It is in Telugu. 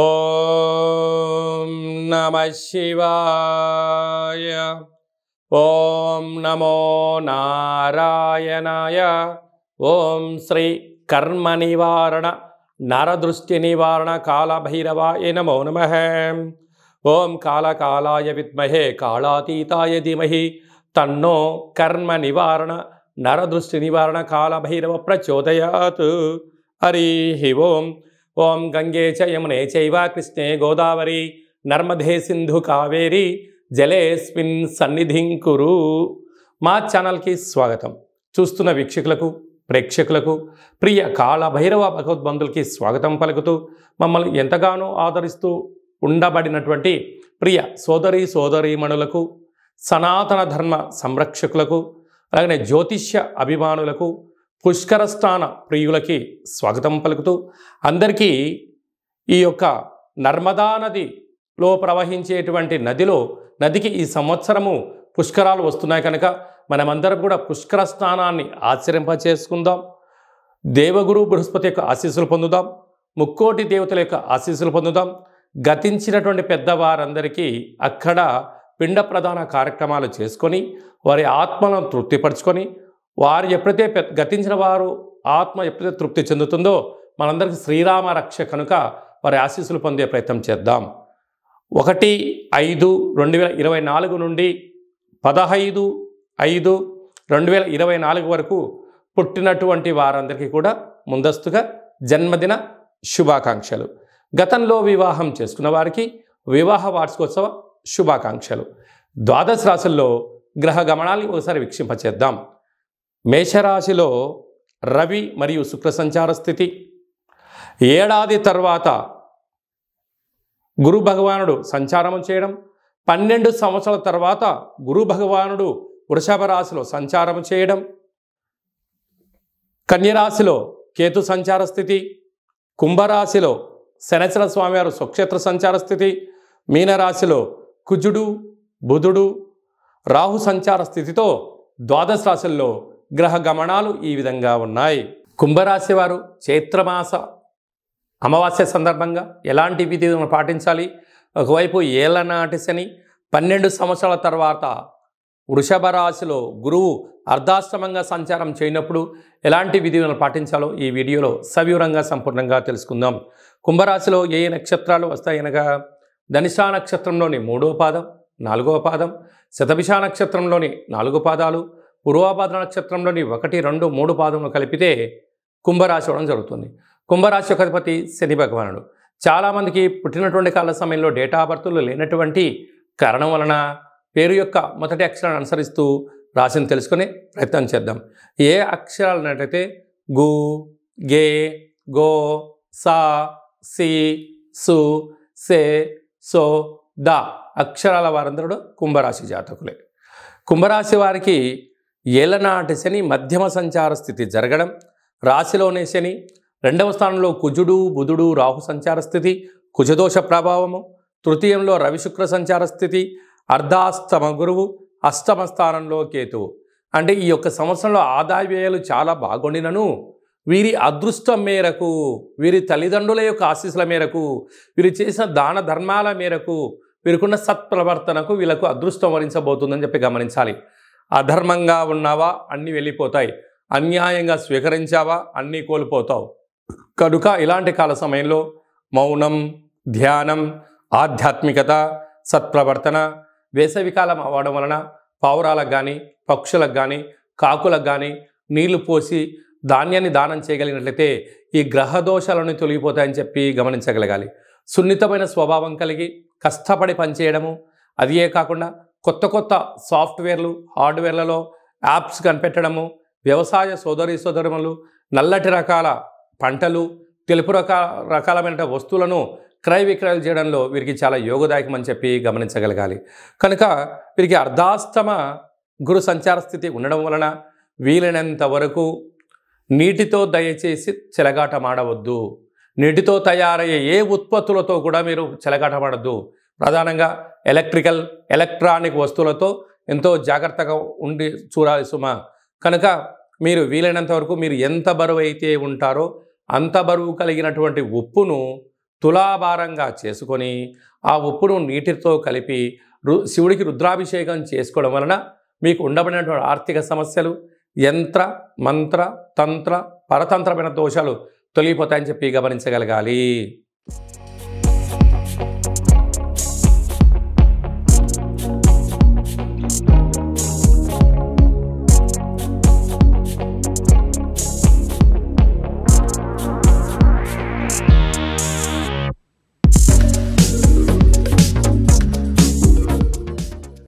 ఓం నమ శివాయ ఓం నమో నారాయణాయ ఓం శ్రీ కర్మ నివారణ నరదృష్టి నివారణ కాళభైరవాయ నమో నమ ఓం కాళకాళాయ విద్మహే కాళాతీతాయ ధీమహి తన్నో కర్మ నివారణ నరదృష్టి నివారణ కాళభైరవ ప్రచోదయాత్ హరి ఓం ఓం గంగే చ యమునే చైవా కృష్ణే గోదావరి నర్మదే సింధు కావేరి జలేస్మిన్ సన్నిధింకురు మా ఛానల్కి స్వాగతం చూస్తున్న వీక్షకులకు ప్రేక్షకులకు ప్రియ కాళభైరవ భగవద్బంధులకి స్వాగతం పలుకుతూ మమ్మల్ని ఎంతగానో ఆదరిస్తూ ఉండబడినటువంటి ప్రియ సోదరి సోదరీమణులకు సనాతన ధర్మ సంరక్షకులకు అలాగే జ్యోతిష్య అభిమానులకు పుష్కరస్థాన ప్రియులకి స్వాగతం పలుకుతూ అందరికీ ఈ యొక్క నర్మదా నదిలో ప్రవహించేటువంటి నదిలో నదికి ఈ సంవత్సరము పుష్కరాలు వస్తున్నాయి కనుక మనమందరం కూడా పుష్కర స్నానాన్ని ఆచరింప చేసుకుందాం దేవగురు బృహస్పతి యొక్క ఆశీస్సులు పొందుదాం ముక్కోటి దేవతల యొక్క ఆశీస్సులు పొందుదాం గతించినటువంటి పెద్దవారందరికీ అక్కడ పిండ ప్రధాన కార్యక్రమాలు చేసుకొని వారి ఆత్మలను తృప్తిపరచుకొని వారు ఎప్పుడైతే గతించిన వారు ఆత్మ ఎప్పుడైతే తృప్తి చెందుతుందో మనందరికీ శ్రీరామ రక్ష కనుక వారి ఆశీస్సులు పొందే ప్రయత్నం చేద్దాం ఒకటి ఐదు రెండు వేల ఇరవై నాలుగు నుండి పదహైదు ఐదు రెండు వేల ఇరవై నాలుగు వరకు పుట్టినటువంటి వారందరికీ కూడా ముందస్తుగా జన్మదిన శుభాకాంక్షలు గతంలో వివాహం చేసుకున్న వారికి వివాహ వార్షికోత్సవ శుభాకాంక్షలు ద్వాదశ రాశుల్లో గ్రహ గమనాన్ని ఒకసారి వీక్షింపచేద్దాం మేషరాశిలో రవి మరియు శుక్ర సంచార స్థితి ఏడాది తర్వాత గురు భగవానుడు సంచారం చేయడం పన్నెండు సంవత్సరాల తర్వాత గురు భగవానుడు వృషభ రాశిలో సంచారం చేయడం కన్యరాశిలో కేతు సంచార స్థితి కుంభరాశిలో శనచర స్వామివారు స్వక్షేత్ర సంచార స్థితి మీనరాశిలో కుజుడు బుధుడు రాహు సంచార స్థితితో ద్వాదశ రాశుల్లో గ్రహ గమనాలు ఈ విధంగా ఉన్నాయి కుంభరాశి వారు చైత్రమాస అమావాస్య సందర్భంగా ఎలాంటి విధులను పాటించాలి ఒకవైపు ఏళ్ళ నాటి శని పన్నెండు సంవత్సరాల తర్వాత వృషభ రాశిలో గురువు అర్ధాశ్రమంగా సంచారం చేయనప్పుడు ఎలాంటి విధులను పాటించాలో ఈ వీడియోలో సవివరంగా సంపూర్ణంగా తెలుసుకుందాం కుంభరాశిలో ఏ నక్షత్రాలు వస్తాయనగా ధనిషా నక్షత్రంలోని మూడో పాదం నాలుగో పాదం శతభిషా నక్షత్రంలోని నాలుగు పాదాలు పూర్వాభాద్ర నక్షత్రంలోని ఒకటి రెండు మూడు పాదములు కలిపితే కుంభరాశి అవడం జరుగుతుంది కుంభరాశి యొక్క అధిపతి శని భగవానుడు చాలామందికి పుట్టినటువంటి కాల సమయంలో డేటా బర్త్లు లేనటువంటి కారణం వలన పేరు యొక్క మొదటి అక్షరాన్ని అనుసరిస్తూ రాశిని తెలుసుకునే ప్రయత్నం చేద్దాం ఏ అక్షరాలనట్టయితే గు గే గో సా సి సు సే సో ద అక్షరాల వారందరూ కుంభరాశి జాతకులే కుంభరాశి వారికి ఏలనాటి శని మధ్యమ సంచార స్థితి జరగడం రాశిలోనే శని రెండవ స్థానంలో కుజుడు బుధుడు రాహు సంచార స్థితి కుజదోష ప్రభావము తృతీయంలో రవిశుక్ర సంచార స్థితి అర్ధాస్తమ గురువు అష్టమ స్థానంలో కేతువు అంటే ఈ యొక్క సంవత్సరంలో ఆదాయ వ్యయాలు చాలా బాగుండినను వీరి అదృష్టం మేరకు వీరి తల్లిదండ్రుల యొక్క ఆశీస్సుల మేరకు వీరు చేసిన దాన ధర్మాల మేరకు వీరికున్న సత్ప్రవర్తనకు వీళ్ళకు అదృష్టం వరించబోతుందని చెప్పి గమనించాలి అధర్మంగా ఉన్నావా అన్నీ వెళ్ళిపోతాయి అన్యాయంగా స్వీకరించావా అన్నీ కోల్పోతావు కనుక ఇలాంటి కాల సమయంలో మౌనం ధ్యానం ఆధ్యాత్మికత సత్ప్రవర్తన వేసవికాలం అవ్వడం వలన పావురాలకు కానీ పక్షులకు కానీ కాకులకు కానీ నీళ్లు పోసి ధాన్యాన్ని దానం చేయగలిగినట్లయితే ఈ గ్రహ దోషాలను తొలగిపోతాయని చెప్పి గమనించగలగాలి సున్నితమైన స్వభావం కలిగి కష్టపడి పనిచేయడము అదే కాకుండా కొత్త కొత్త సాఫ్ట్వేర్లు హార్డ్వేర్లలో యాప్స్ కనిపెట్టడము వ్యవసాయ సోదరి సోదరములు నల్లటి రకాల పంటలు తెలుపు రకాల రకాలమైన వస్తువులను క్రయ విక్రయాలు చేయడంలో వీరికి చాలా యోగదాయకం అని చెప్పి గమనించగలగాలి కనుక వీరికి అర్ధాస్తమ గురు సంచార స్థితి ఉండడం వలన వీలైనంత వరకు నీటితో దయచేసి చెలగాటమాడవద్దు నీటితో తయారయ్యే ఏ ఉత్పత్తులతో కూడా మీరు చెలగాటమాడద్దు ప్రధానంగా ఎలక్ట్రికల్ ఎలక్ట్రానిక్ వస్తువులతో ఎంతో జాగ్రత్తగా ఉండి చూడాలి సుమ కనుక మీరు వీలైనంత వరకు మీరు ఎంత బరువు అయితే ఉంటారో అంత బరువు కలిగినటువంటి ఉప్పును తులాభారంగా చేసుకొని ఆ ఉప్పును నీటితో కలిపి రు శివుడికి రుద్రాభిషేకం చేసుకోవడం వలన మీకు ఉండబడినటువంటి ఆర్థిక సమస్యలు యంత్ర మంత్ర తంత్ర పరతంత్రమైన దోషాలు తొలగిపోతాయని చెప్పి గమనించగలగాలి